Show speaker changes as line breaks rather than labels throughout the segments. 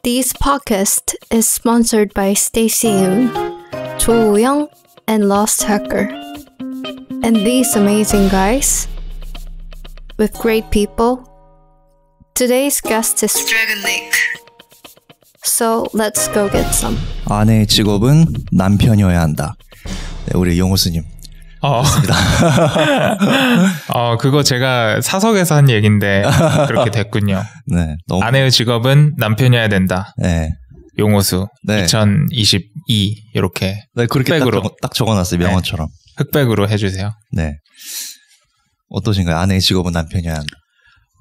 This podcast is sponsored by Stacy Yoon, Cho Young, and Lost Hacker. And these amazing guys with great people. Today's guest is Dragon Lake. So let's go get some.
아내의 직업은 남편이어야 한다. 네, 우리 용호스님
어. 어, 그거 제가 사석에서 한 얘기인데 그렇게 됐군요. 네. 너무... 아내의 직업은 남편이어야 된다.
네. 용호수 네. 2022 이렇게 네, 그렇게 흑백으로 딱, 적어, 놨어요 네. 명언처럼 네. 흑백으로 해주세요. 네. 어떠신가요? 아내의 직업은 남편이어야 한다.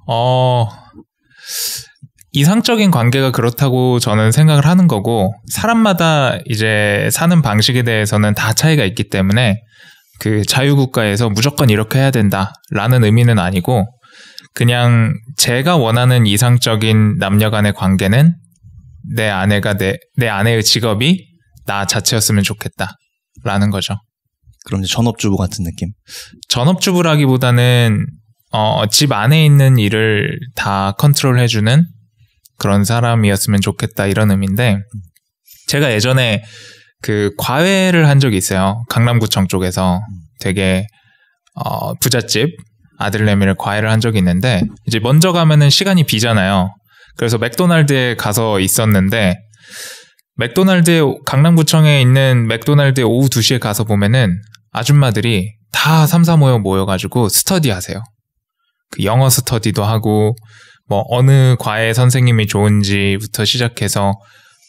어 이상적인 관계가 그렇다고 저는 생각을 하는 거고 사람마다 이제 사는 방식에 대해서는 다 차이가 있기 때문에 그 자유국가에서 무조건 이렇게 해야 된다라는 의미는 아니고 그냥 제가 원하는 이상적인 남녀 간의 관계는 내 아내가 내, 내 아내의 직업이 나 자체였으면 좋겠다라는 거죠.
그럼 이제 전업주부 같은 느낌?
전업주부라기보다는 어, 집 안에 있는 일을 다 컨트롤해주는 그런 사람이었으면 좋겠다 이런 의미인데 제가 예전에 그 과외를 한 적이 있어요. 강남구청 쪽에서 음. 되게 어, 부잣집 아들내미를 과외를 한 적이 있는데 이제 먼저 가면은 시간이 비잖아요. 그래서 맥도날드에 가서 있었는데 맥도날드 강남구청에 있는 맥도날드 오후 2시에 가서 보면은 아줌마들이 다 삼삼오오 모여가지고 스터디 하세요. 그 영어 스터디도 하고 뭐 어느 과외 선생님이 좋은지부터 시작해서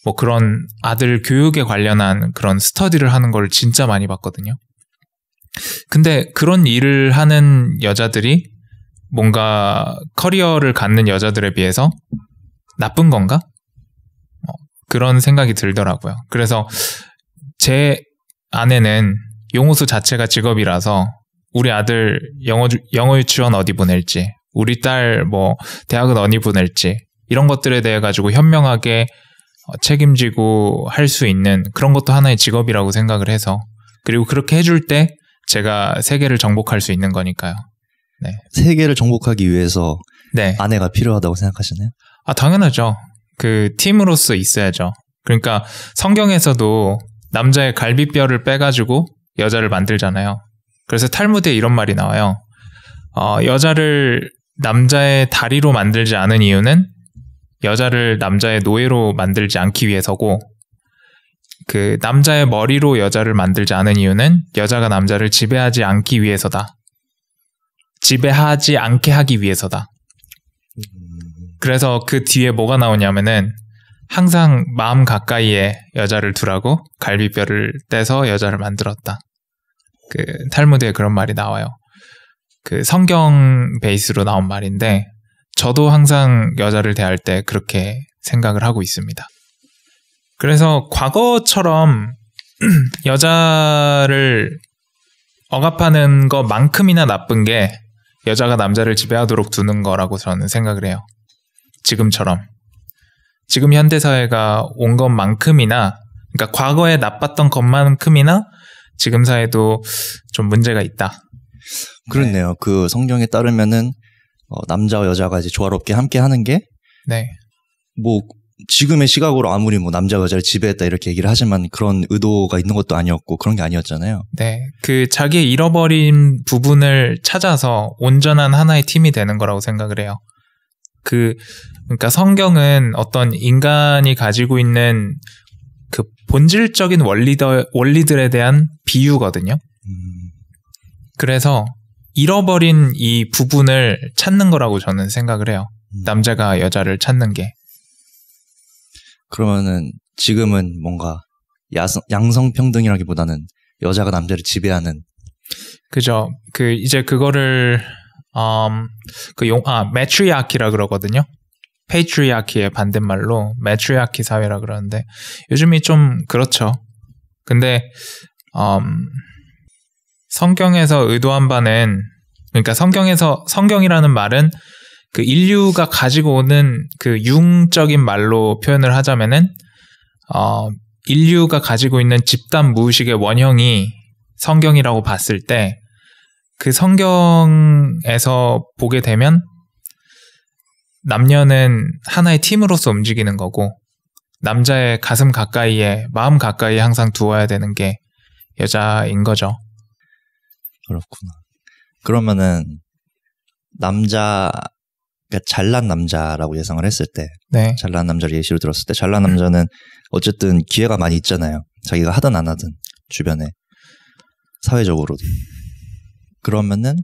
뭐 그런 아들 교육에 관련한 그런 스터디를 하는 걸 진짜 많이 봤거든요. 근데 그런 일을 하는 여자들이 뭔가 커리어를 갖는 여자들에 비해서 나쁜 건가? 어, 그런 생각이 들더라고요. 그래서 제 아내는 용호수 자체가 직업이라서 우리 아들 영어, 영어 유치원 어디 보낼지, 우리 딸 뭐 대학은 어디 보낼지, 이런 것들에 대해 가지고 현명하게 어, 책임지고 할 수 있는 그런 것도 하나의 직업이라고 생각을 해서 그리고 그렇게 해줄 때 제가 세계를 정복할 수 있는 거니까요.
네. 세계를 정복하기 위해서 네. 아내가 필요하다고 생각하시나요? 아 당연하죠. 그
팀으로서 있어야죠. 그러니까 성경에서도 남자의 갈비뼈를 빼가지고 여자를 만들잖아요. 그래서 탈무드에 이런 말이 나와요. 어, 여자를 남자의 다리로 만들지 않은 이유는 여자를 남자의 노예로 만들지 않기 위해서고 그 남자의 머리로 여자를 만들지 않은 이유는 여자가 남자를 지배하지 않기 위해서다. 지배하지 않게 하기 위해서다. 그래서 그 뒤에 뭐가 나오냐면은 항상 마음 가까이에 여자를 두라고 갈비뼈를 떼서 여자를 만들었다. 그 탈무드에 그런 말이 나와요. 그 성경 베이스로 나온 말인데 저도 항상 여자를 대할 때 그렇게 생각을 하고 있습니다. 그래서 과거처럼 여자를 억압하는 것만큼이나 나쁜 게 여자가 남자를 지배하도록 두는 거라고 저는 생각을 해요. 지금처럼. 지금 현대사회가 온 것만큼이나, 그러니까 과거에 나빴던 것만큼이나 지금 사회도 좀 문제가 있다.
그렇네요. 네. 그 성경에 따르면은 어, 남자와 여자가 이제 조화롭게 함께 하는 게 네. 뭐 지금의 시각으로 아무리 뭐 남자 여자를 지배했다 이렇게 얘기를 하지만 그런 의도가 있는 것도 아니었고 그런 게 아니었잖아요.
네. 그 자기의 잃어버린 부분을 찾아서 온전한 하나의 팀이 되는 거라고 생각을 해요. 그 그러니까 성경은 어떤 인간이 가지고 있는 그 본질적인 원리들 원리들에 대한 비유거든요. 음. 그래서 잃어버린 이 부분을 찾는 거라고 저는 생각을 해요. 음. 남자가 여자를 찾는 게.
그러면은 지금은 뭔가 야성, 양성평등이라기보다는 여자가 남자를 지배하는.
그죠. 그 이제 그거를 음, 그 용, 아, 매트리아키라 그러거든요. 페이트리아키의 반대말로 매트리아키 사회라 그러는데 요즘이 좀 그렇죠. 근데 음, 성경에서 의도한 바는 그러니까 성경에서 성경이라는 말은 그 인류가 가지고 오는 그 융적인 말로 표현을 하자면은 어 인류가 가지고 있는 집단 무의식의 원형이 성경이라고 봤을 때 그 성경에서 보게 되면 남녀는 하나의 팀으로서 움직이는 거고 남자의 가슴 가까이에 마음 가까이에 항상 두어야 되는 게 여자인 거죠.
그렇구나. 그러면은 남자 가 그러니까 잘난 남자라고 예상을 했을 때 네. 잘난 남자를 예시로 들었을 때 잘난 남자는 어쨌든 기회가 많이 있잖아요. 자기가 하든 안 하든 주변에 사회적으로도 그러면은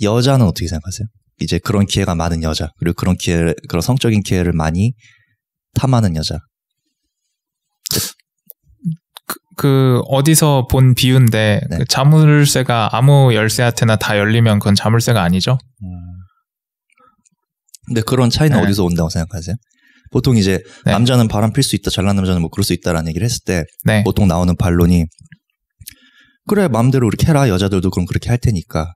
여자는 어떻게 생각하세요? 이제 그런 기회가 많은 여자 그리고 그런 기회 를 그런 성적인 기회를 많이 탐하는 여자
그 어디서 본 비유인데 네. 그 자물쇠가 아무 열쇠한테나 다 열리면 그건 자물쇠가 아니죠. 음.
근데 그런 차이는 네. 어디서 온다고 생각하세요? 보통 이제 네. 남자는 바람 필 수 있다, 잘난 남자는 뭐 그럴 수 있다라는 얘기를 했을 때 네. 보통 나오는 반론이 그래 마음대로 이렇게 해라 여자들도 그럼 그렇게 할 테니까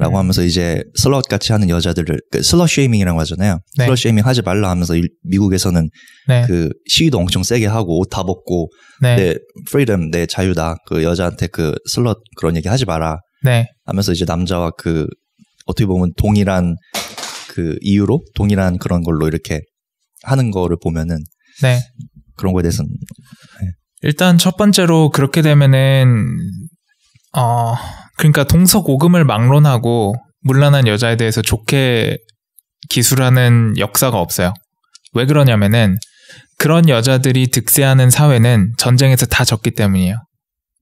라고 네. 하면서 이제 슬롯 같이 하는 여자들을 그 슬롯 쉐이밍이라고 하잖아요. 네. 슬롯 쉐이밍 하지 말라 하면서 일, 미국에서는 네. 그 시위도 엄청 세게 하고 옷 다 벗고 네. 내 프리덤 내 자유다 그 여자한테 그 슬롯 그런 얘기 하지 마라 네. 하면서 이제 남자와 그 어떻게 보면 동일한 그 이유로 동일한 그런 걸로 이렇게 하는 거를 보면은 네. 그런 거에 대해서는 네.
네. 일단 첫 번째로 그렇게 되면은 어, 그러니까 동서고금을 막론하고 물란한 여자에 대해서 좋게 기술하는 역사가 없어요. 왜 그러냐면은 그런 여자들이 득세하는 사회는 전쟁에서 다 졌기 때문이에요.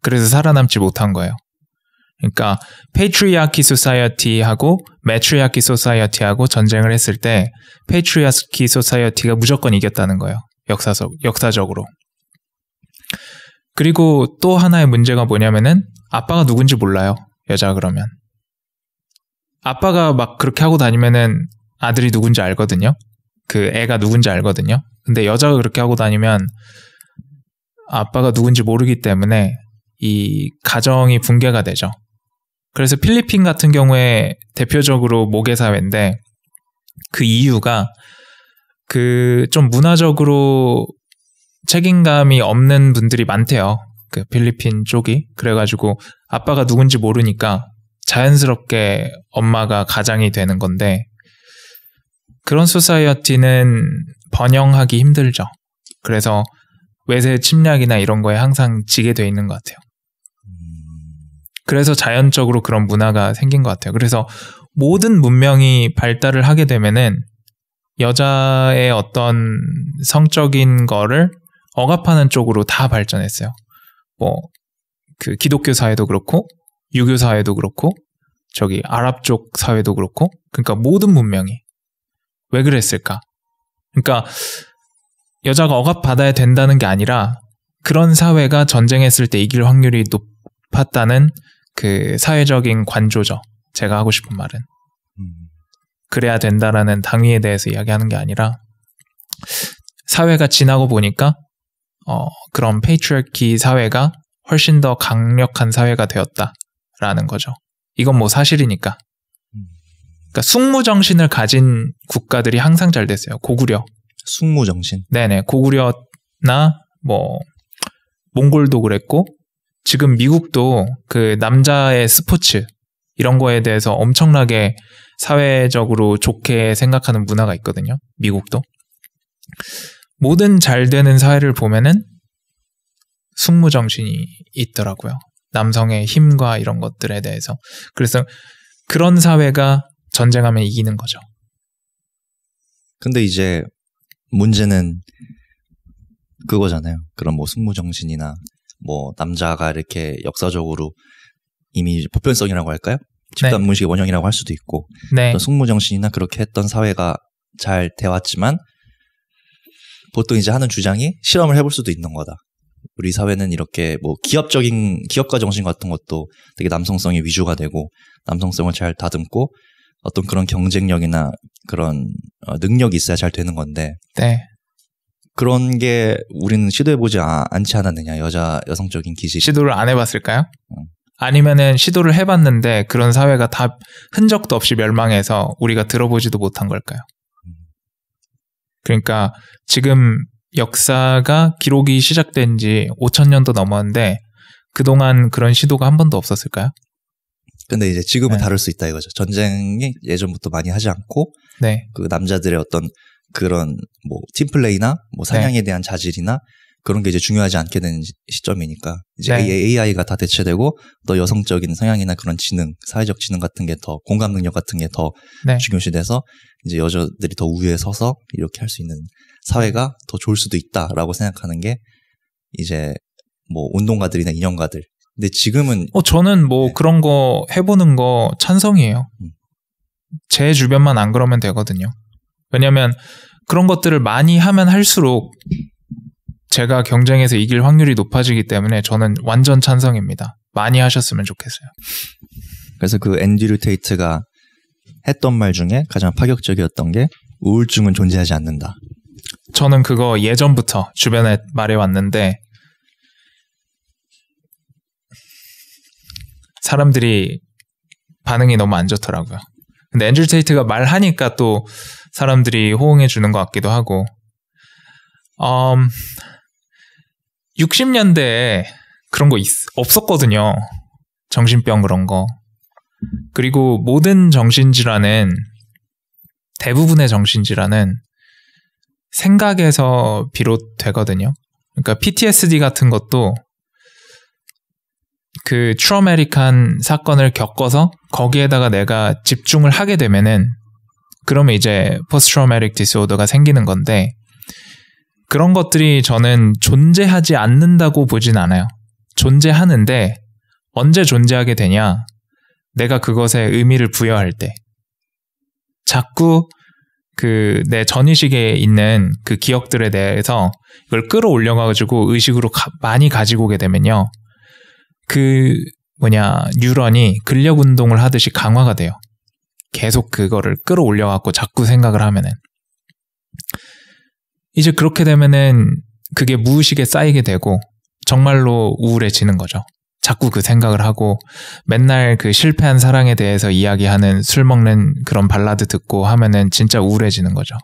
그래서 살아남지 못한 거예요. 그러니까 페트리아키 소사이어티하고 매트리아키 소사이어티하고 전쟁을 했을 때 페트리아키 소사이어티가 무조건 이겼다는 거예요. 역사적, 역사적으로. 그리고 또 하나의 문제가 뭐냐면은 아빠가 누군지 몰라요. 여자 그러면. 아빠가 막 그렇게 하고 다니면은 아들이 누군지 알거든요. 그 애가 누군지 알거든요. 근데 여자가 그렇게 하고 다니면 아빠가 누군지 모르기 때문에 이 가정이 붕괴가 되죠. 그래서 필리핀 같은 경우에 대표적으로 모계사회인데 그 이유가 그 좀 문화적으로 책임감이 없는 분들이 많대요. 그 필리핀 쪽이. 그래가지고 아빠가 누군지 모르니까 자연스럽게 엄마가 가장이 되는 건데 그런 소사이어티는 번영하기 힘들죠. 그래서 외세 침략이나 이런 거에 항상 지게 돼 있는 것 같아요. 그래서 자연적으로 그런 문화가 생긴 것 같아요. 그래서 모든 문명이 발달을 하게 되면은 여자의 어떤 성적인 거를 억압하는 쪽으로 다 발전했어요. 뭐 그 기독교 사회도 그렇고 유교 사회도 그렇고 저기 아랍 쪽 사회도 그렇고 그러니까 모든 문명이 왜 그랬을까? 그러니까 여자가 억압 받아야 된다는 게 아니라 그런 사회가 전쟁했을 때 이길 확률이 높았다는 그 사회적인 관조죠. 제가 하고 싶은 말은 그래야 된다라는 당위에 대해서 이야기하는 게 아니라 사회가 지나고 보니까 어, 그런 페이트리어키 사회가 훨씬 더 강력한 사회가 되었다라는 거죠. 이건 뭐 사실이니까. 그러니까 숙무 정신을 가진 국가들이 항상 잘 됐어요. 고구려. 숙무 정신. 네네. 고구려나 뭐 몽골도 그랬고 지금 미국도 그 남자의 스포츠 이런 거에 대해서 엄청나게 사회적으로 좋게 생각하는 문화가 있거든요. 미국도. 모든 잘 되는 사회를 보면은 숙무 정신이 있더라고요. 남성의 힘과 이런 것들에 대해서. 그래서 그런 사회가 전쟁하면 이기는 거죠.
근데 이제 문제는 그거잖아요. 그런 뭐 숙무 정신이나 뭐 남자가 이렇게 역사적으로 이미 보편성이라고 할까요? 네. 집단 문식의 원형이라고 할 수도 있고 네. 숙무 정신이나 그렇게 했던 사회가 잘 되왔지만 보통 이제 하는 주장이 실험을 해볼 수도 있는 거다. 우리 사회는 이렇게 뭐 기업적인 기업가 정신 같은 것도 되게 남성성이 위주가 되고 남성성을 잘 다듬고 어떤 그런 경쟁력이나 그런 어, 능력이 있어야 잘 되는 건데 네. 그런 게 우리는 시도해보지 아, 않지 않았느냐 여자 여성적인 기질 시도를 안
해봤을까요? 응. 음. 아니면은 시도를 해봤는데 그런 사회가 다 흔적도 없이 멸망해서 우리가 들어보지도 못한 걸까요? 그러니까 지금 역사가 기록이 시작된 지5 0 0 0년도 넘었는데 그동안
그런 시도가 한 번도 없었을까요? 근데 이제 지금은 네. 다를 수 있다 이거죠. 전쟁이 예전부터 많이 하지 않고 네. 그 남자들의 어떤 그런 뭐 팀플레이나 뭐 사냥에 네. 대한 자질이나 그런 게 이제 중요하지 않게 되는 시점이니까 이제 네. AI가 다 대체되고 또 여성적인 성향이나 그런 지능, 사회적 지능 같은 게 더 공감 능력 같은 게더 네. 중요시돼서 이제 여자들이 더 우위에 서서 이렇게 할 수 있는 사회가 더 좋을 수도 있다라고 생각하는 게 이제 뭐 운동가들이나 인형가들. 근데 지금은
어 저는 뭐 네. 그런 거 해보는 거 찬성이에요. 음. 제 주변만 안 그러면 되거든요. 왜냐면 하 그런 것들을 많이 하면 할수록 제가 경쟁에서 이길 확률이 높아지기 때문에 저는 완전 찬성입니다. 많이 하셨으면 좋겠어요.
그래서 그 앤드류 테이트가 했던 말 중에 가장 파격적이었던 게 우울증은 존재하지 않는다.
저는 그거 예전부터 주변에 말해왔는데 사람들이 반응이 너무 안 좋더라고요. 근데 앤드류 테이트가 말하니까 또 사람들이 호응해 주는 것 같기도 하고. u 음, 60년대에 그런 거 있, 없었거든요. 정신병 그런 거. 그리고 모든 정신질환은 대부분의 정신질환은 생각에서 비롯되거든요. 그러니까 PTSD 같은 것도 그트러메리칸 사건을 겪어서 거기에다가 내가 집중을 하게 되면은 그러면 이제 포스트트러메릭 디스오더가 생기는 건데 그런 것들이 저는 존재하지 않는다고 보진 않아요. 존재하는데 언제 존재하게 되냐? 내가 그것에 의미를 부여할 때. 자꾸 그 내 전의식에 있는 그 기억들에 대해서 이걸 끌어올려가지고 의식으로 가, 많이 가지고 오게 되면요. 그 뭐냐, 뉴런이 근력 운동을 하듯이 강화가 돼요. 계속 그거를 끌어올려갖고 자꾸 생각을 하면은. 이제 그렇게 되면은 그게 무의식에 쌓이게 되고 정말로 우울해지는 거죠. 자꾸 그 생각을 하고 맨날 그 실패한 사랑에 대해서 이야기하는 술 먹는 그런 발라드 듣고 하면은 진짜 우울해지는 거죠.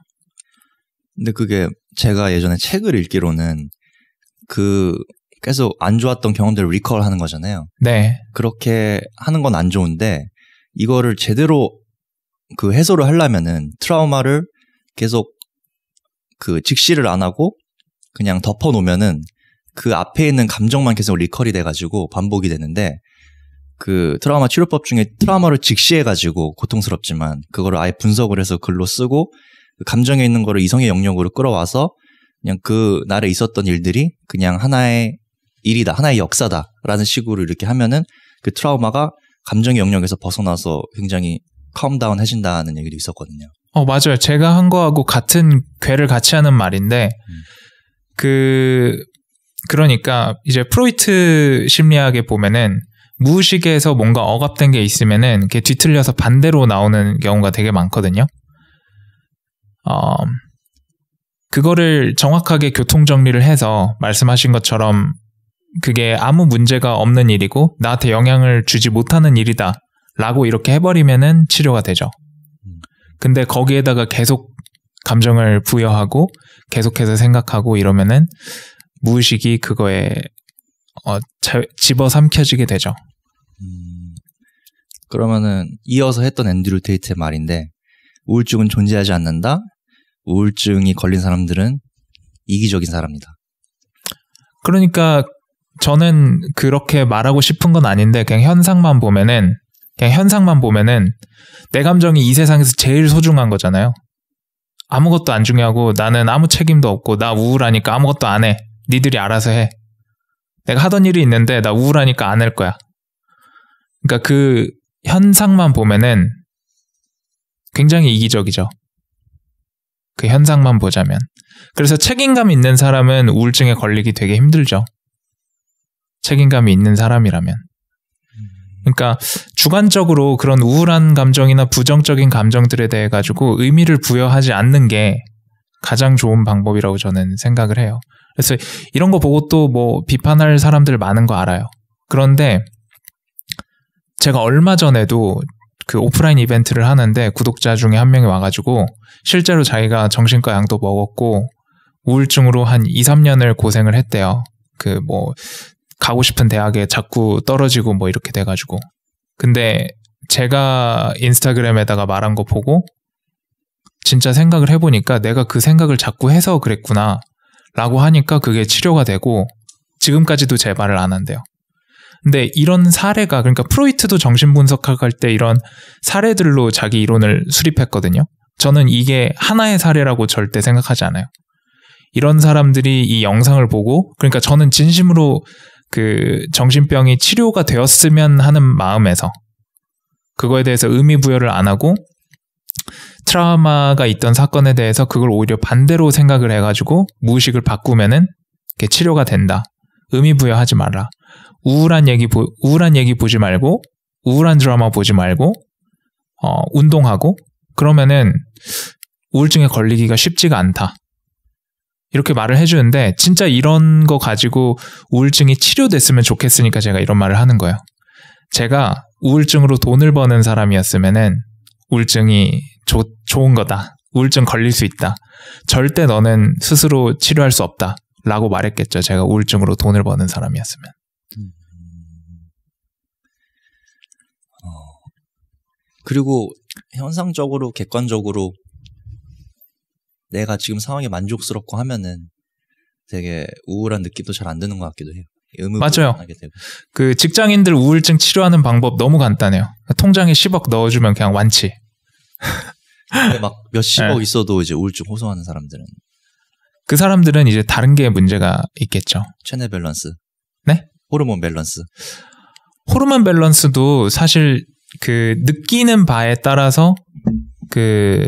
근데 그게 제가 예전에 책을 읽기로는 그 계속 안 좋았던 경험들을 리컬하는 거잖아요. 네. 그렇게 하는 건 안 좋은데 이거를 제대로 그 해소를 하려면은 트라우마를 계속 그 직시를 안 하고 그냥 덮어 놓으면은 그 앞에 있는 감정만 계속 리컬이 돼가지고 반복이 되는데 그 트라우마 치료법 중에 트라우마를 직시해가지고 고통스럽지만 그거를 아예 분석을 해서 글로 쓰고 그 감정에 있는 거를 이성의 영역으로 끌어와서 그냥 그 날에 있었던 일들이 그냥 하나의 일이다, 하나의 역사다라는 식으로 이렇게 하면은 그 트라우마가 감정의 영역에서 벗어나서 굉장히 컴다운 해진다는 얘기도 있었거든요.
어, 맞아요. 제가 한 거하고 같은 괴를 같이 하는 말인데, 음. 그, 그러니까 이제 프로이트 심리학에 보면은 무의식에서 뭔가 억압된 게 있으면은 그게 뒤틀려서 반대로 나오는 경우가 되게 많거든요. 어, 그거를 정확하게 교통 정리를 해서 말씀하신 것처럼 그게 아무 문제가 없는 일이고 나한테 영향을 주지 못하는 일이다 라고 이렇게 해버리면은 치료가 되죠. 근데 거기에다가 계속 감정을 부여하고 계속해서 생각하고 이러면은 무의식이 그거에 어, 집어삼켜지게
되죠. 음, 그러면은 이어서 했던 앤드류 테이트의 말인데 우울증은 존재하지 않는다. 우울증이 걸린 사람들은 이기적인 사람이다. 그러니까 저는 그렇게 말하고 싶은
건 아닌데 그냥 현상만 보면은 그냥 현상만 보면은 내 감정이 이 세상에서 제일 소중한 거잖아요. 아무것도 안 중요하고 나는 아무 책임도 없고 나 우울하니까 아무것도 안 해. 니들이 알아서 해. 내가 하던 일이 있는데 나 우울하니까 안 할 거야. 그러니까 그 현상만 보면은 굉장히 이기적이죠. 그 현상만 보자면. 그래서 책임감 있는 사람은 우울증에 걸리기 되게 힘들죠. 책임감이 있는 사람이라면. 그러니까 주관적으로 그런 우울한 감정이나 부정적인 감정들에 대해 가지고 의미를 부여하지 않는 게 가장 좋은 방법이라고 저는 생각을 해요. 그래서 이런 거 보고 또 뭐 비판할 사람들 많은 거 알아요. 그런데 제가 얼마 전에도 그 오프라인 이벤트를 하는데 구독자 중에 한 명이 와가지고 실제로 자기가 정신과 약도 먹었고 우울증으로 한 2, 3년을 고생을 했대요. 그뭐 가고 싶은 대학에 자꾸 떨어지고 뭐 이렇게 돼가지고. 근데 제가 인스타그램에다가 말한 거 보고 진짜 생각을 해보니까 내가 그 생각을 자꾸 해서 그랬구나 라고 하니까 그게 치료가 되고 지금까지도 제 말을 안 한대요. 근데 이런 사례가 그러니까 프로이트도 정신분석학할 때 이런 사례들로 자기 이론을 수립했거든요. 저는 이게 하나의 사례라고 절대 생각하지 않아요. 이런 사람들이 이 영상을 보고 그러니까 저는 진심으로 그 정신병이 치료가 되었으면 하는 마음에서 그거에 대해서 의미 부여를 안 하고 트라우마가 있던 사건에 대해서 그걸 오히려 반대로 생각을 해가지고 무의식을 바꾸면은 그게 치료가 된다. 의미 부여하지 마라 우울한 얘기 보, 우울한 얘기 보지 말고 우울한 드라마 보지 말고 어, 운동하고 그러면은 우울증에 걸리기가 쉽지가 않다. 이렇게 말을 해주는데 진짜 이런 거 가지고 우울증이 치료됐으면 좋겠으니까 제가 이런 말을 하는 거예요. 제가 우울증으로 돈을 버는 사람이었으면은 우울증이 조, 좋은 거다. 우울증 걸릴 수 있다. 절대 너는 스스로 치료할 수 없다. 라고 말했겠죠. 제가 우울증으로 돈을 버는 사람이었으면.
어. 그리고 현상적으로 객관적으로 내가 지금 상황이 만족스럽고 하면은 되게 우울한 느낌도 잘 안 드는 것 같기도 해요. 맞아요. 그 직장인들
우울증 치료하는 방법 너무 간단해요. 통장에 10억 넣어주면 그냥 완치.
근데 막 몇십억 네. 있어도 이제 우울증 호소하는 사람들은 그 사람들은 이제 다른 게 문제가 있겠죠. 체내 밸런스. 네? 호르몬 밸런스.
호르몬 밸런스도 사실 그 느끼는 바에 따라서 그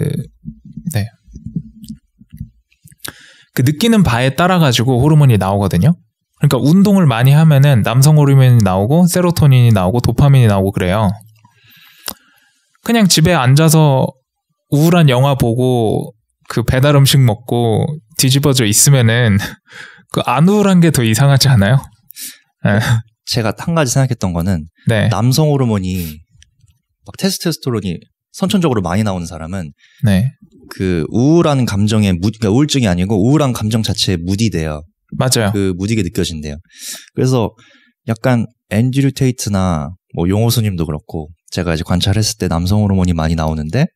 그 느끼는 바에 따라 가지고 호르몬이 나오거든요. 그러니까 운동을 많이 하면은 남성 호르몬이 나오고 세로토닌이 나오고 도파민이 나오고 그래요. 그냥 집에 앉아서 우울한 영화 보고 그 배달 음식 먹고 뒤집어져 있으면은
그 안 우울한 게 더 이상하지 않아요? 예. 제가 한 가지 생각했던 거는 네. 남성 호르몬이 막 테스토스테론이 선천적으로 많이 나오는 사람은 네. 그 우울한 감정에 무, 그러니까 우울증이 아니고 우울한 감정 자체에 무디돼요. 맞아요. 그 무디게 느껴진대요. 그래서 약간 앤드류 테이트나 뭐 용호수님도 그렇고 제가 이제 관찰했을 때 남성 호르몬이 많이 나오는데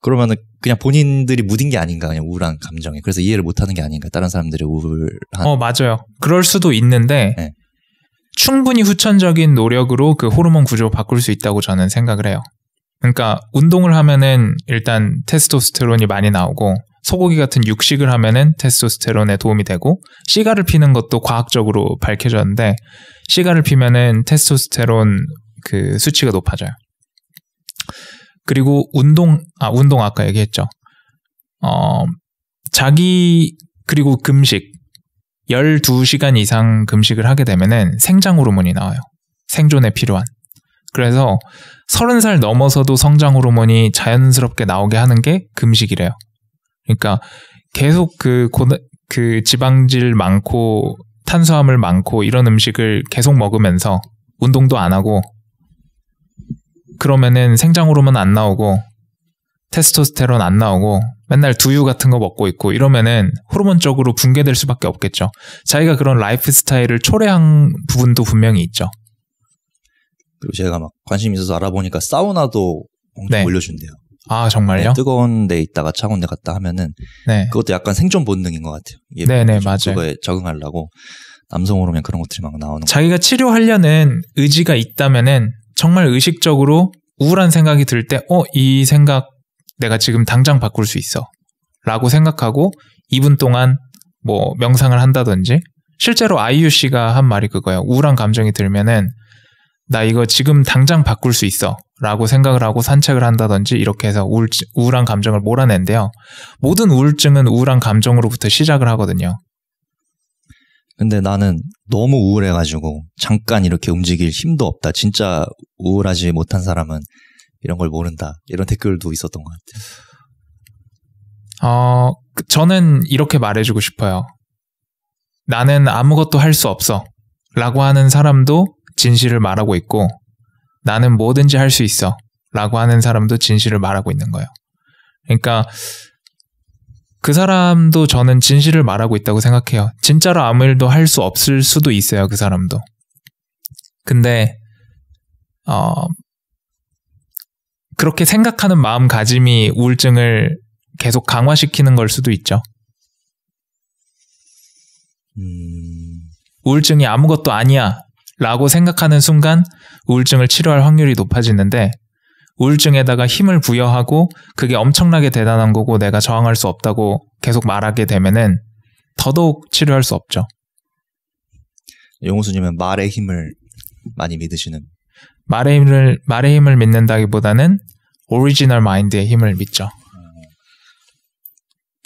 그러면은 그냥 본인들이 무딘 게 아닌가 그냥 우울한 감정에 그래서 이해를 못하는 게 아닌가 다른 사람들의 우울한
어 맞아요 그럴 수도 있는데 네. 충분히 후천적인 노력으로 그 호르몬 구조 바꿀 수 있다고 저는 생각을 해요. 그러니까 운동을 하면은 일단 테스토스테론이 많이 나오고 소고기 같은 육식을 하면은 테스토스테론에 도움이 되고 시가를 피는 것도 과학적으로 밝혀졌는데 시가를 피면은 테스토스테론 그 수치가 높아져요. 그리고 운동 아 운동 아까 얘기했죠. 어 자기 그리고 금식 12시간 이상 금식을 하게 되면은 생장 호르몬이 나와요. 생존에 필요한. 그래서 30살 넘어서도 성장 호르몬이 자연스럽게 나오게 하는 게 금식이래요. 그러니까 계속 그, 고, 그 지방질 많고 탄수화물 많고 이런 음식을 계속 먹으면서 운동도 안 하고 그러면은 생장 호르몬 안 나오고 테스토스테론 안 나오고 맨날 두유 같은 거 먹고 있고 이러면은 호르몬적으로 붕괴될 수밖에 없겠죠. 자기가 그런 라이프 스타일을 초래한 부분도 분명히
있죠. 그리고 제가 막 관심 있어서 알아보니까 사우나도 엄청 네. 올려준대요. 아 정말요? 네, 뜨거운 데 있다가 차가운 데 갔다 하면은 네. 그것도 약간 생존 본능인 것 같아요. 네네 네, 맞아요. 그거에 적응하려고 남성 호르몬 그런 것들이 막 나오는. 자기가 거.
치료하려는 의지가 있다면은 정말 의식적으로 우울한 생각이 들 때, 어 이 생각 내가 지금 당장 바꿀 수 있어. 라고 생각하고 2분 동안 뭐 명상을 한다든지 실제로 아이유 씨가 한 말이 그거야 우울한 감정이 들면은 나 이거 지금 당장 바꿀 수 있어. 라고 생각을 하고 산책을 한다든지 이렇게 해서 우울, 우울한 감정을 몰아낸대요. 모든 우울증은 우울한 감정으로부터 시작을 하거든요.
근데 나는 너무 우울해가지고 잠깐 이렇게 움직일 힘도 없다. 진짜 우울하지 못한 사람은 이런 걸 모른다 이런 댓글도 있었던 것 같아요.
어, 그, 저는 이렇게 말해주고 싶어요. 나는 아무것도 할 수 없어. 라고 하는 사람도 진실을 말하고 있고, 나는 뭐든지 할 수 있어. 라고 하는 사람도 진실을 말하고 있는 거예요. 그러니까 그 사람도 저는 진실을 말하고 있다고 생각해요. 진짜로 아무 일도 할 수 없을 수도 있어요, 그 사람도. 근데, 어, 그렇게 생각하는 마음가짐이 우울증을 계속 강화시키는 걸 수도 있죠. 음... 우울증이 아무것도 아니야 라고 생각하는 순간 우울증을 치료할 확률이 높아지는데 우울증에다가 힘을 부여하고 그게 엄청나게 대단한 거고 내가 저항할 수 없다고 계속 말하게 되면은 더더욱 치료할 수 없죠. 용호수님은 말의 힘을 많이 믿으시는 말의 힘을 말의 힘을 믿는다기보다는 오리지널 마인드의 힘을 믿죠.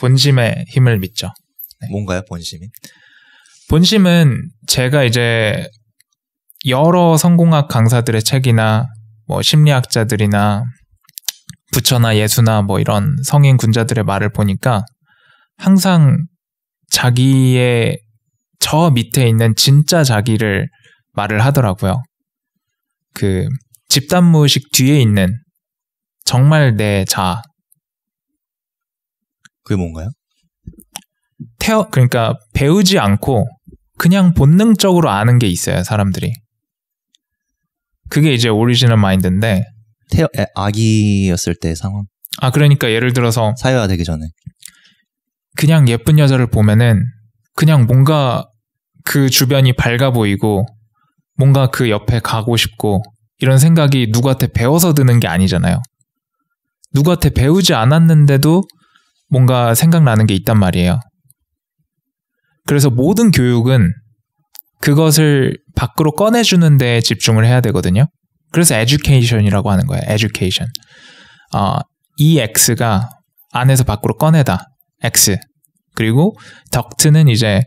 본심의 힘을 믿죠. 네. 뭔가요, 본심이? 본심은 제가 이제 여러 성공학 강사들의 책이나 뭐 심리학자들이나 부처나 예수나 뭐 이런 성인 군자들의 말을 보니까 항상 자기의 저 밑에 있는 진짜 자기를 말을 하더라고요. 그 집단 무의식 뒤에 있는 정말 내자 그게 뭔가요? 태어 그러니까 배우지 않고 그냥 본능적으로 아는 게 있어요, 사람들이. 그게 이제 오리지널 마인드인데 태어 애, 아기였을 때 상황. 아 그러니까 예를 들어서 사회화 되기 전에 그냥 예쁜 여자를 보면은 그냥 뭔가 그 주변이 밝아 보이고 뭔가 그 옆에 가고 싶고 이런 생각이 누구한테 배워서 드는 게 아니잖아요. 누구한테 배우지 않았는데도 뭔가 생각나는 게 있단 말이에요. 그래서 모든 교육은 그것을 밖으로 꺼내주는 데 집중을 해야 되거든요. 그래서 에듀케이션이라고 하는 거예요. 에듀케이션. 어, 이 x가 안에서 밖으로 꺼내다. x. 그리고 덕트는 이제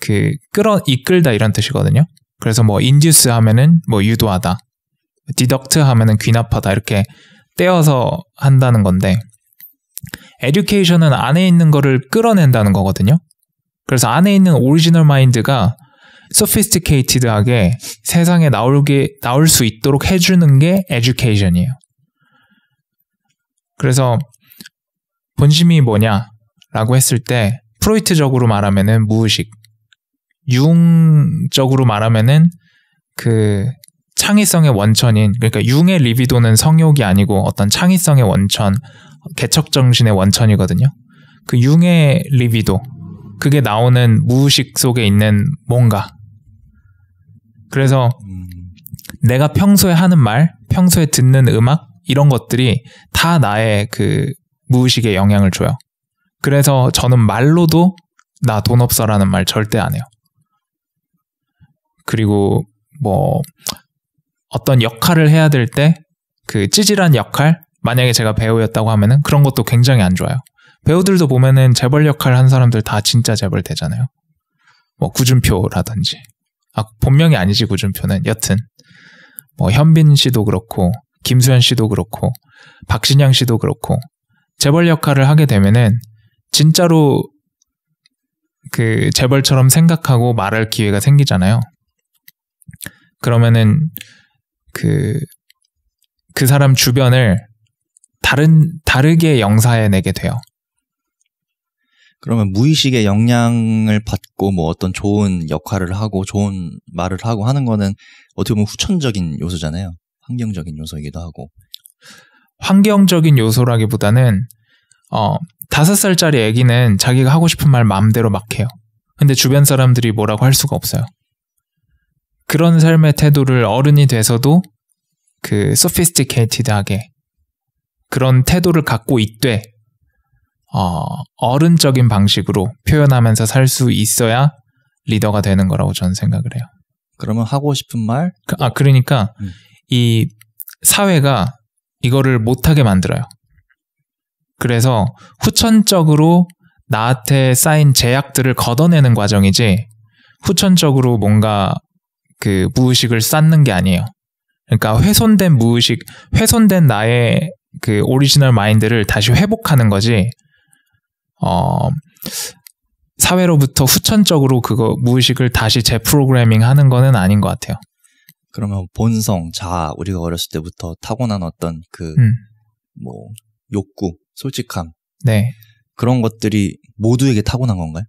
그 끌어 이끌다 이런 뜻이거든요. 그래서 뭐 induce 하면은 뭐 유도하다, deduct 하면은 귀납하다 이렇게 떼어서 한다는 건데 education은 안에 있는 거를 끌어낸다는 거거든요. 그래서 안에 있는 오리지널 마인드가 sophisticated하게 세상에 나올게 나올 수 있도록 해주는 게 education이에요. 그래서 본심이 뭐냐라고 했을 때 프로이트적으로 말하면은 무의식 융적으로 말하면은 그 창의성의 원천인 그러니까 융의 리비도는 성욕이 아니고 어떤 창의성의 원천, 개척 정신의 원천이거든요. 그 융의 리비도 그게 나오는 무의식 속에 있는 뭔가. 그래서 내가 평소에 하는 말, 평소에 듣는 음악 이런 것들이 다 나의 그 무의식에 영향을 줘요. 그래서 저는 말로도 나 돈 없어라는 말 절대 안 해요. 그리고 뭐 어떤 역할을 해야 될 때 그 찌질한 역할 만약에 제가 배우였다고 하면은 그런 것도 굉장히 안 좋아요. 배우들도 보면은 재벌 역할 한 사람들 다 진짜 재벌 되잖아요. 뭐 구준표라든지 아 본명이 아니지 구준표는 여튼 뭐 현빈 씨도 그렇고 김수현 씨도 그렇고 박신양 씨도 그렇고 재벌 역할을 하게 되면은 진짜로 그 재벌처럼 생각하고 말할 기회가 생기잖아요. 그러면은 그그 그 사람 주변을 다른 다르게 영사해내게 돼요.
그러면 무의식의 영향을 받고 뭐 어떤 좋은 역할을 하고 좋은 말을 하고 하는 거는 어떻게 보면 후천적인 요소잖아요. 환경적인 요소이기도 하고. 환경적인
요소라기보다는 어 다섯 살짜리 아기는 자기가 하고 싶은 말 마음대로 막 해요. 근데 주변 사람들이 뭐라고 할 수가 없어요. 그런 삶의 태도를 어른이 돼서도 그 소피스티케이티드하게 그런 태도를 갖고 있되 어, 어른적인 방식으로 표현하면서 살 수 있어야 리더가 되는 거라고 저는 생각을 해요. 그러면 하고 싶은 말? 그, 아 그러니까 음. 이 사회가 이거를 못하게 만들어요. 그래서 후천적으로 나한테 쌓인 제약들을 걷어내는 과정이지 후천적으로 뭔가 그 무의식을 쌓는 게 아니에요. 그러니까 훼손된 무의식, 훼손된 나의 그 오리지널 마인드를 다시 회복하는 거지. 어 사회로부터 후천적으로 그거 무의식을 다시 재프로그래밍 하는 거는 아닌 것 같아요.
그러면 본성, 자아, 우리가 어렸을 때부터 타고난 어떤 그, 음. 뭐, 욕구, 솔직함. 네. 그런 것들이 모두에게 타고난 건가요?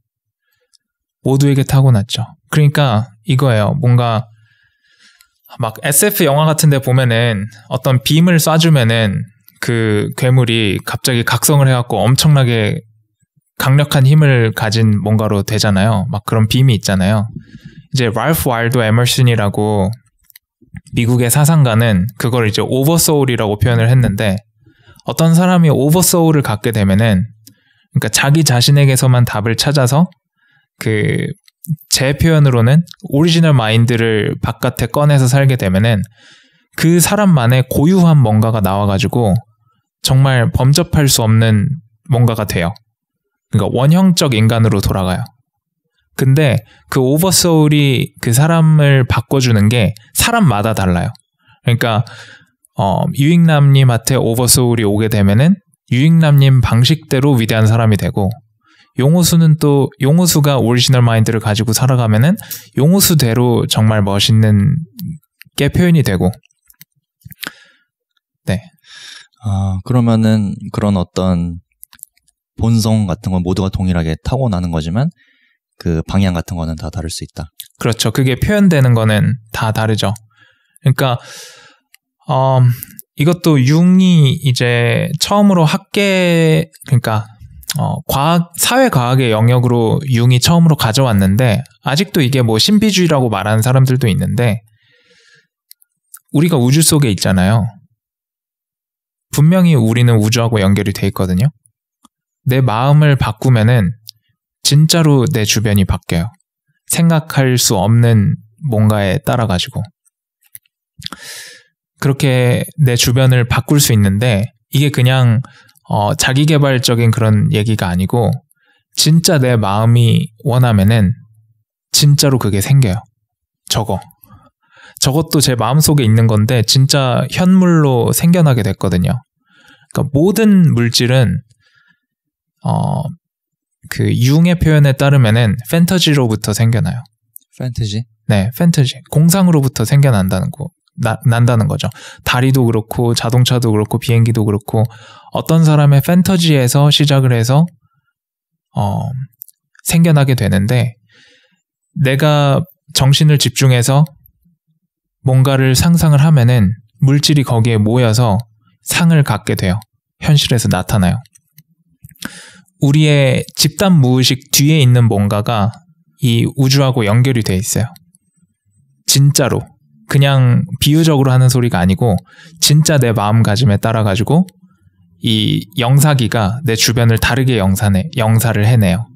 모두에게 타고났죠. 그러니까 이거예요. 뭔가 막 SF 영화 같은데 보면은 어떤 빔을 쏴주면은 그 괴물이 갑자기 각성을 해갖고 엄청나게 강력한 힘을 가진 뭔가로 되잖아요. 막 그런 빔이 있잖아요. 이제 랄프 와일드 에머슨이라고 미국의 사상가는 그걸 이제 오버소울이라고 표현을 했는데 어떤 사람이 오버소울을 갖게 되면은 그러니까 자기 자신에게서만 답을 찾아서 그제 표현으로는 오리지널 마인드를 바깥에 꺼내서 살게 되면은 그 사람만의 고유한 뭔가가 나와가지고 정말 범접할 수 없는 뭔가가 돼요. 그러니까 원형적 인간으로 돌아가요. 근데 그 오버소울이 그 사람을 바꿔주는 게 사람마다 달라요. 그러니까 어, 유익남님한테 오버소울이 오게 되면은 유익남님 방식대로 위대한 사람이 되고 용호수는 또 용호수가 오리지널 마인드를 가지고 살아가면은 용호수대로 정말 멋있는
게 표현이 되고 네. 아 그러면은 그런 어떤 본성 같은 건 모두가 동일하게 타고나는 거지만 그 방향 같은 거는 다 다를 수 있다.
그렇죠. 그게 표현되는 거는 다 다르죠. 그러니까 어, 이것도 융이 이제 처음으로 학계 그러니까 어, 과학, 사회과학의 영역으로 융이 처음으로 가져왔는데, 아직도 이게 뭐 신비주의라고 말하는 사람들도 있는데, 우리가 우주 속에 있잖아요. 분명히 우리는 우주하고 연결이 돼 있거든요. 내 마음을 바꾸면은 진짜로 내 주변이 바뀌어요. 생각할 수 없는 뭔가에 따라 가지고. 그렇게 내 주변을 바꿀 수 있는데 이게 그냥 어, 자기개발적인 그런 얘기가 아니고 진짜 내 마음이 원하면은 진짜로 그게 생겨요. 저거. 저것도 제 마음속에 있는 건데 진짜 현물로 생겨나게 됐거든요. 그러니까 모든 물질은 어, 그 융의 표현에 따르면은 팬터지로부터 생겨나요. 팬터지? 네, 팬터지. 공상으로부터 생겨난다는 거. 나, 난다는 거죠. 다리도 그렇고 자동차도 그렇고 비행기도 그렇고 어떤 사람의 팬터지에서 시작을 해서 어, 생겨나게 되는데 내가 정신을 집중해서 뭔가를 상상을 하면은 물질이 거기에 모여서 상을 갖게 돼요. 현실에서 나타나요. 우리의 집단 무의식 뒤에 있는 뭔가가 이 우주하고 연결이 돼 있어요. 진짜로 그냥 비유적으로 하는 소리가 아니고 진짜 내 마음가짐에 따라 가지고 이 영사기가 내 주변을 다르게 영사해 영사를 해내요.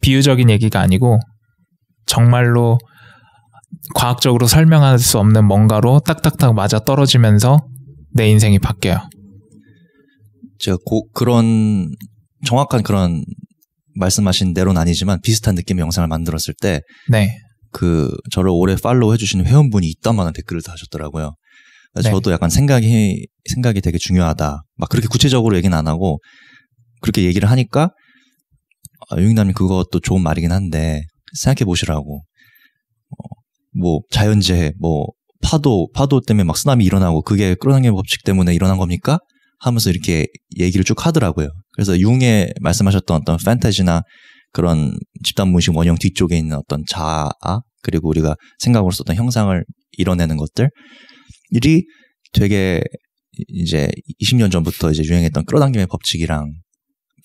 비유적인 얘기가 아니고 정말로 과학적으로 설명할 수 없는 뭔가로 딱딱딱 맞아 떨어지면서 내 인생이 바뀌어요.
제가 고, 그런 정확한 그런 말씀하신 대로는 아니지만 비슷한 느낌의 영상을 만들었을 때 네. 그 저를 오래 팔로우 해주시는 회원분이 있다만한 댓글을 다셨더라고요. 네. 저도 약간 생각이 생각이 되게 중요하다. 막 그렇게 구체적으로 얘기는 안 하고 그렇게 얘기를 하니까 아, 유익남님 그것도 좋은 말이긴 한데 생각해 보시라고. 어, 뭐 자연재해, 뭐 파도 파도 때문에 막 쓰나미 일어나고 그게 끌어당김 법칙 때문에 일어난 겁니까? 하면서 이렇게 얘기를 쭉 하더라고요. 그래서 융의 말씀하셨던 어떤 판타지나 그런 집단 문식 원형 뒤쪽에 있는 어떤 자아 그리고 우리가 생각으로 썼던 형상을 이뤄내는 것들 일이 되게 이제 20년 전부터 이제 유행했던 끌어당김의 법칙이랑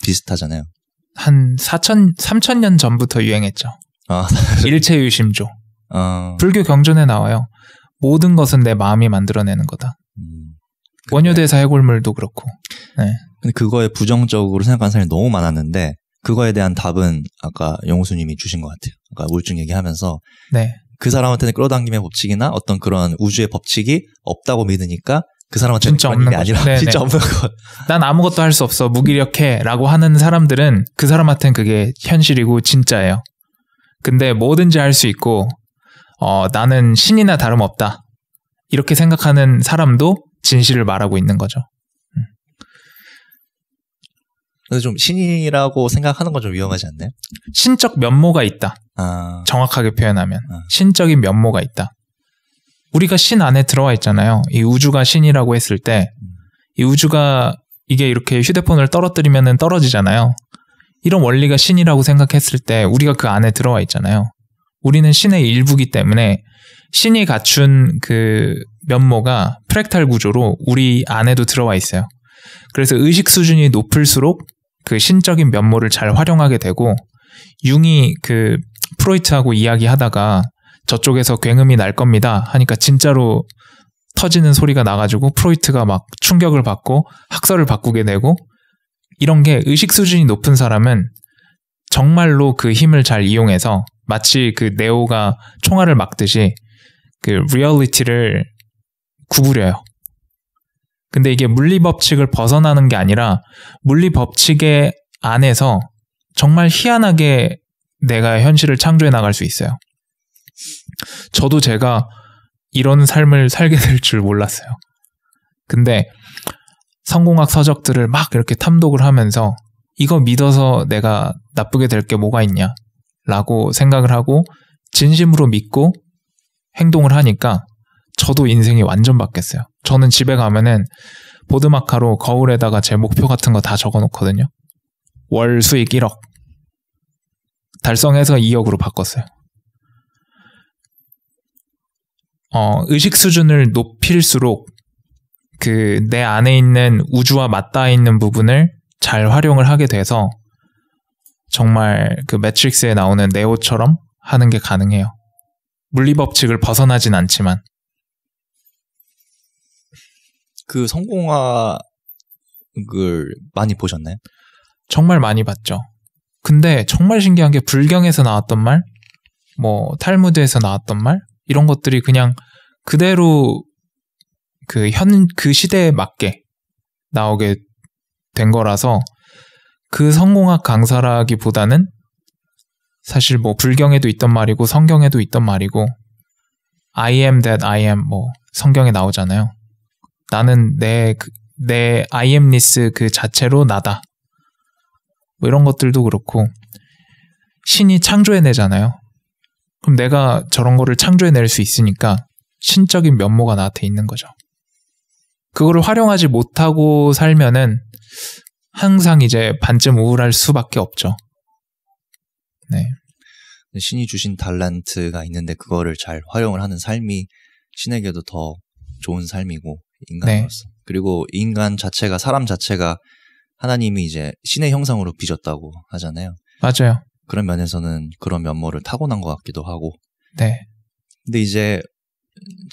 비슷하잖아요.
한 4천 3천 년 전부터 유행했죠.
아, 일체 유심조. 어. 불교
경전에 나와요. 모든 것은 내 마음이 만들어내는 거다. 음, 원효대사 해골물도 그렇고. 네.
근데 그거에 부정적으로 생각하는 사람이 너무 많았는데 그거에 대한 답은 아까 영호수님이 주신 것 같아요. 아까 우울증 얘기하면서 네. 그 사람한테는 끌어당김의 법칙이나 어떤 그런 우주의 법칙이 없다고 믿으니까 그 사람한테는 진짜 없는 게 아니라 네네. 진짜 네. 없는
거. 난 아무것도 할 수 없어 무기력해라고 하는 사람들은 그 사람한테는 그게 현실이고 진짜예요. 근데 뭐든지 할 수 있고 어, 나는 신이나 다름없다 이렇게 생각하는 사람도 진실을 말하고 있는 거죠. 근데 좀 신이라고 생각하는 건 좀 위험하지 않나요? 신적 면모가 있다. 아. 정확하게 표현하면 아. 신적인 면모가 있다. 우리가 신 안에 들어와 있잖아요. 이 우주가 신이라고 했을 때이 음. 우주가 이게 이렇게 휴대폰을 떨어뜨리면 떨어지잖아요. 이런 원리가 신이라고 생각했을 때 우리가 그 안에 들어와 있잖아요. 우리는 신의 일부기 때문에 신이 갖춘 그 면모가 프랙탈 구조로 우리 안에도 들어와 있어요. 그래서 의식 수준이 높을수록 그 신적인 면모를 잘 활용하게 되고 융이 그 프로이트하고 이야기하다가 저쪽에서 굉음이 날 겁니다 하니까 진짜로 터지는 소리가 나가지고 프로이트가 막 충격을 받고 학설을 바꾸게 되고 이런 게 의식 수준이 높은 사람은 정말로 그 힘을 잘 이용해서 마치 그 네오가 총알을 막듯이 그 리얼리티를 구부려요. 근데 이게 물리 법칙을 벗어나는 게 아니라 물리 법칙에 안에서 정말 희한하게 내가 현실을 창조해 나갈 수 있어요. 저도 제가 이런 삶을 살게 될 줄 몰랐어요. 근데 성공학 서적들을 막 이렇게 탐독을 하면서 이거 믿어서 내가 나쁘게 될 게 뭐가 있냐 라고 생각을 하고 진심으로 믿고 행동을 하니까 저도 인생이 완전 바뀌었어요. 저는 집에 가면은 보드마카로 거울에다가 제 목표 같은 거 다 적어 놓거든요. 월 수익 1억. 달성해서 2억으로 바꿨어요. 어, 의식 수준을 높일수록 그 내 안에 있는 우주와 맞닿아 있는 부분을 잘 활용을 하게 돼서 정말 그 매트릭스에 나오는 네오처럼 하는 게 가능해요. 물리 법칙을 벗어나진 않지만
그 성공학을 많이 보셨나요? 정말 많이 봤죠.
근데 정말 신기한 게 불경에서 나왔던 말, 뭐 탈무드에서 나왔던 말 이런 것들이 그냥 그대로 그 현그 그 시대에 맞게 나오게 된 거라서 그 성공학 강사라기보다는 사실 뭐 불경에도 있던 말이고 성경에도 있던 말이고 I am that I am 뭐 성경에 나오잖아요. 나는 내, 그, 내 I am t h i 그 자체로 나다. 뭐 이런 것들도 그렇고, 신이 창조해내잖아요. 그럼 내가 저런 거를 창조해낼 수 있으니까 신적인 면모가 나한테 있는 거죠. 그거를 활용하지 못하고 살면은 항상 이제 반쯤 우울할 수밖에 없죠.
네. 신이 주신 달란트가 있는데 그거를 잘 활용을 하는 삶이 신에게도 더 좋은 삶이고 인간으로서. 네. 그리고 인간 자체가 사람 자체가 하나님이 이제 신의 형상으로 빚었다고 하잖아요. 맞아요. 그런 면에서는 그런 면모를 타고난 것 같기도 하고. 네. 근데 이제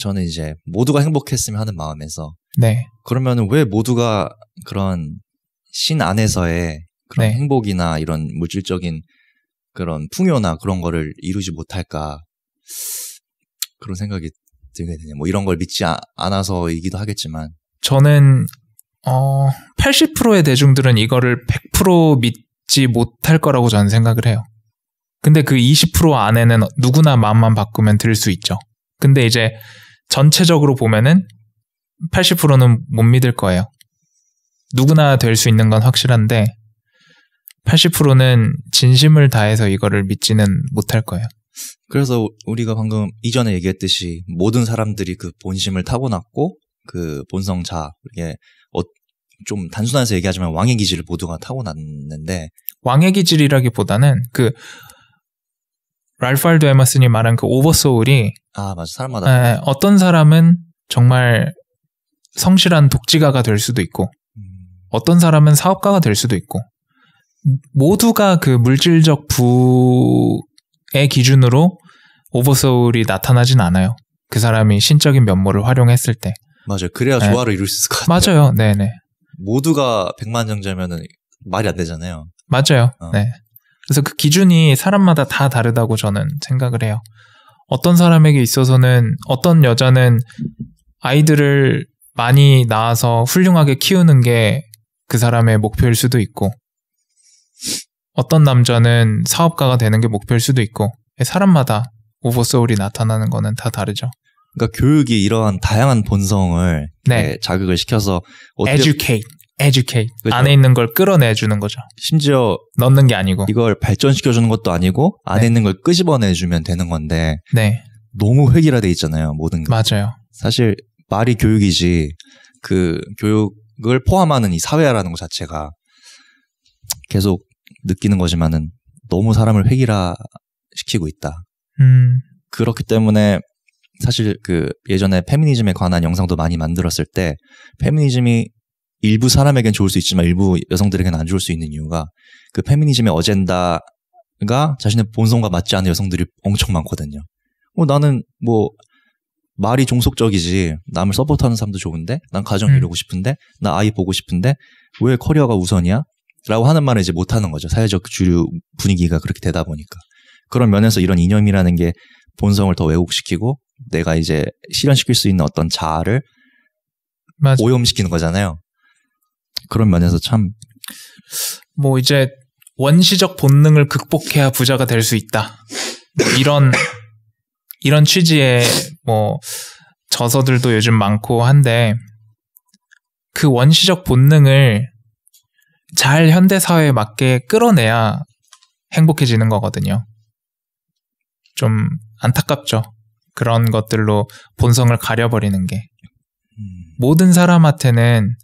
저는 이제 모두가 행복했으면 하는 마음에서 네. 그러면은 왜 모두가 그런 신 안에서의 그런 네. 행복이나 이런 물질적인 그런 풍요나 그런 거를 이루지 못할까 그런 생각이 들게 되냐 뭐 이런 걸 믿지 아, 않아서이기도 하겠지만
저는 어 80%의 대중들은 이거를 100% 믿지 못할 거라고 저는 생각을 해요. 근데 그 20% 안에는 누구나 마음만 바꾸면 들 수 있죠. 근데 이제 전체적으로 보면은 80%는 못 믿을 거예요. 누구나 될 수 있는 건 확실한데 80%는 진심을 다해서 이거를 믿지는 못할 거예요.
그래서 우리가 방금 이전에 얘기했듯이 모든 사람들이 그 본심을 타고났고 그 본성자 이게 어, 좀 단순화해서 얘기하지만 왕의 기질을 모두가 타고났는데 왕의 기질이라기보다는
그 랄프 알도 에마슨이 말한 그 오버소울이 아 맞아 사람마다 에, 어떤 사람은 정말 성실한 독지가가 될 수도 있고 음. 어떤 사람은 사업가가 될 수도 있고 모두가 그 물질적 부 기준으로 오버소울이 나타나진 않아요. 그 사람이 신적인 면모를 활용했을 때. 맞아요. 그래야 네. 조화를 이룰 수 있을 것 같아요. 맞아요. 네네.
모두가 100만 정자면은 말이 안 되잖아요.
맞아요. 어. 네. 그래서 그 기준이 사람마다 다 다르다고 저는 생각을 해요. 어떤 사람에게 있어서는 어떤 여자는 아이들을 많이 낳아서 훌륭하게 키우는 게 그 사람의 목표일 수도 있고 어떤 남자는 사업가가 되는 게 목표일 수도 있고 예, 사람마다 오버소울이 나타나는 거는 다 다르죠.
그러니까 교육이 이러한 다양한 본성을 네. 자극을 시켜서 educate, educate 그렇죠? 안에 있는 걸 끌어내 주는 거죠. 심지어 넣는 게 아니고 이걸 발전시켜 주는 것도 아니고 안에 네. 있는 걸 끄집어내 주면 되는 건데 네. 너무 획일화돼 있잖아요 모든 게. 맞아요. 사실 말이 교육이지 그 교육을 포함하는 이 사회화라는 것 자체가 계속 느끼는 거지만은 너무 사람을 획일화 시키고 있다. 음. 그렇기 때문에 사실 그 예전에 페미니즘에 관한 영상도 많이 만들었을 때 페미니즘이 일부 사람에겐 좋을 수 있지만 일부 여성들에겐안 좋을 수 있는 이유가 그 페미니즘의 어젠다가 자신의 본성과 맞지 않는 여성들이 엄청 많거든요. 뭐 나는 뭐 말이 종속적이지 남을 서포트하는 사람도 좋은데 난 가정 음. 이루고 싶은데 나 아이 보고 싶은데 왜 커리어가 우선이야? 라고 하는 말을 이제 못하는 거죠. 사회적 주류 분위기가 그렇게 되다 보니까. 그런 면에서 이런 이념이라는 게 본성을 더 왜곡시키고 내가 이제 실현시킬 수 있는 어떤 자아를 맞아. 오염시키는 거잖아요. 그런 면에서 참.
뭐 이제 원시적 본능을 극복해야 부자가 될 수 있다. 뭐 이런, 이런 취지의 뭐 저서들도 요즘 많고 한데 그 원시적 본능을 잘 현대 사회에 맞게 끌어내야 행복해지는 거거든요. 좀 안타깝죠. 그런 것들로 본성을 가려버리는 게. 음. 모든 사람한테는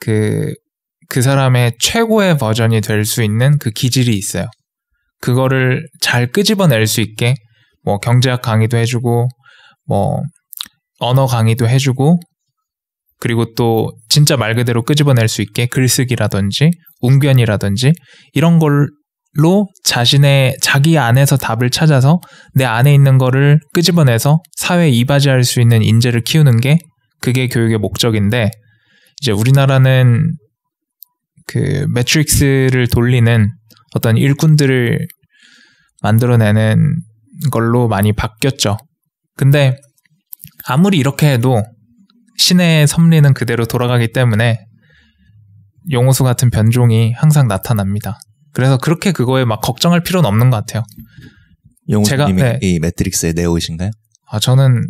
그, 그 사람의 최고의 버전이 될 수 있는 그 기질이 있어요. 그거를 잘 끄집어낼 수 있게 뭐 경제학 강의도 해주고 뭐 언어 강의도 해주고 그리고 또 진짜 말 그대로 끄집어낼 수 있게 글쓰기라든지 웅변이라든지 이런 걸로 자신의 자기 안에서 답을 찾아서 내 안에 있는 거를 끄집어내서 사회에 이바지할 수 있는 인재를 키우는 게 그게 교육의 목적인데 이제 우리나라는 그 매트릭스를 돌리는 어떤 일꾼들을 만들어내는 걸로 많이 바뀌었죠. 근데 아무리 이렇게 해도 신의 섭리는 그대로 돌아가기 때문에 용호수 같은 변종이 항상 나타납니다. 그래서 그렇게 그거에 막 걱정할 필요는 없는 것 같아요. 용호수님이 네.
이 매트릭스의 네오이신가요?
아 저는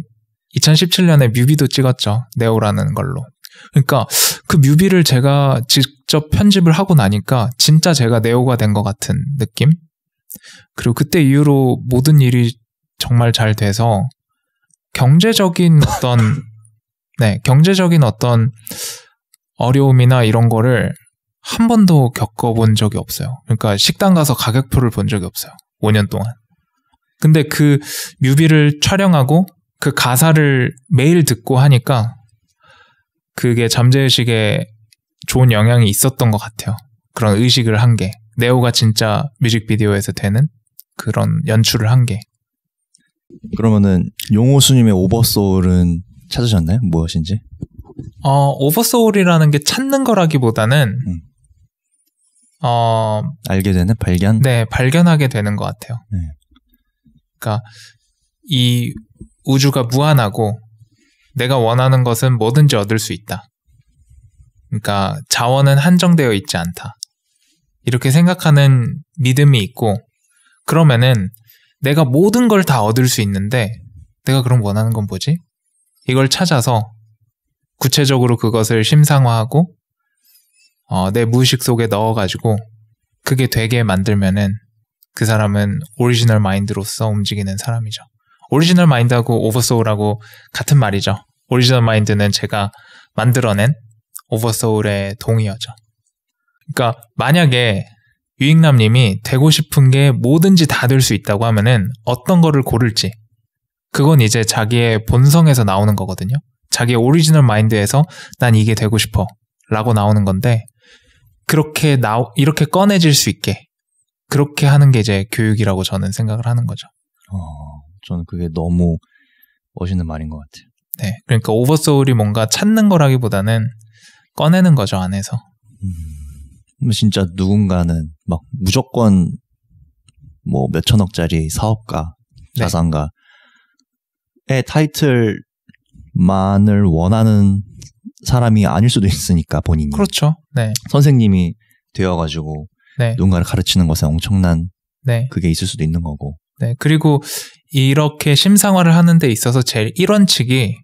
2017년에 뮤비도 찍었죠. 네오라는 걸로. 그러니까 그 뮤비를 제가 직접 편집을 하고 나니까 진짜 제가 네오가 된 것 같은 느낌? 그리고 그때 이후로 모든 일이 정말 잘 돼서 경제적인 어떤 네, 경제적인 어떤 어려움이나 이런 거를 한 번도 겪어본 적이 없어요. 그러니까 식당 가서 가격표를 본 적이 없어요. 5년 동안. 근데 그 뮤비를 촬영하고 그 가사를 매일 듣고 하니까 그게 잠재의식에 좋은 영향이 있었던 것 같아요. 그런 의식을 한 게. 네오가 진짜 뮤직비디오에서 되는 그런 연출을 한 게.
그러면은 용호수님의 오버소울은 찾으셨나요? 무엇인지?
어, 오버소울이라는 게 찾는 거라기보다는 음. 어 알게 되는 발견. 네, 발견하게 되는 것 같아요. 네. 그러니까 이 우주가 무한하고 내가 원하는 것은 뭐든지 얻을 수 있다. 그러니까 자원은 한정되어 있지 않다. 이렇게 생각하는 믿음이 있고 그러면은 내가 모든 걸 다 얻을 수 있는데 내가 그럼 원하는 건 뭐지? 이걸 찾아서 구체적으로 그것을 심상화하고 어, 내 무의식 속에 넣어가지고 그게 되게 만들면은 그 사람은 오리지널 마인드로서 움직이는 사람이죠. 오리지널 마인드하고 오버소울하고 같은 말이죠. 오리지널 마인드는 제가 만들어낸 오버소울의 동의어죠. 그러니까 만약에 유익남님이 되고 싶은 게 뭐든지 다 될 수 있다고 하면은 어떤 거를 고를지 그건 이제 자기의 본성에서 나오는 거거든요. 자기의 오리지널 마인드에서 난 이게 되고 싶어 라고 나오는 건데 그렇게 나 이렇게 꺼내질 수 있게 그렇게 하는 게 이제 교육이라고 저는 생각을 하는 거죠. 어, 저는 그게 너무 멋있는 말인 것 같아요. 네, 그러니까 오버소울이 뭔가 찾는 거라기보다는 꺼내는 거죠 안에서. 음,
뭐 진짜 누군가는 막 무조건 뭐 몇천억짜리 사업가, 네. 자산가 타이틀만을 원하는 사람이 아닐 수도 있으니까 본인이 그렇죠. 네. 선생님이 되어가지고 네. 누군가를 가르치는 것에 엄청난 네. 그게 있을 수도 있는 거고.
네. 그리고 이렇게 심상화를 하는 데 있어서 제일 1원칙이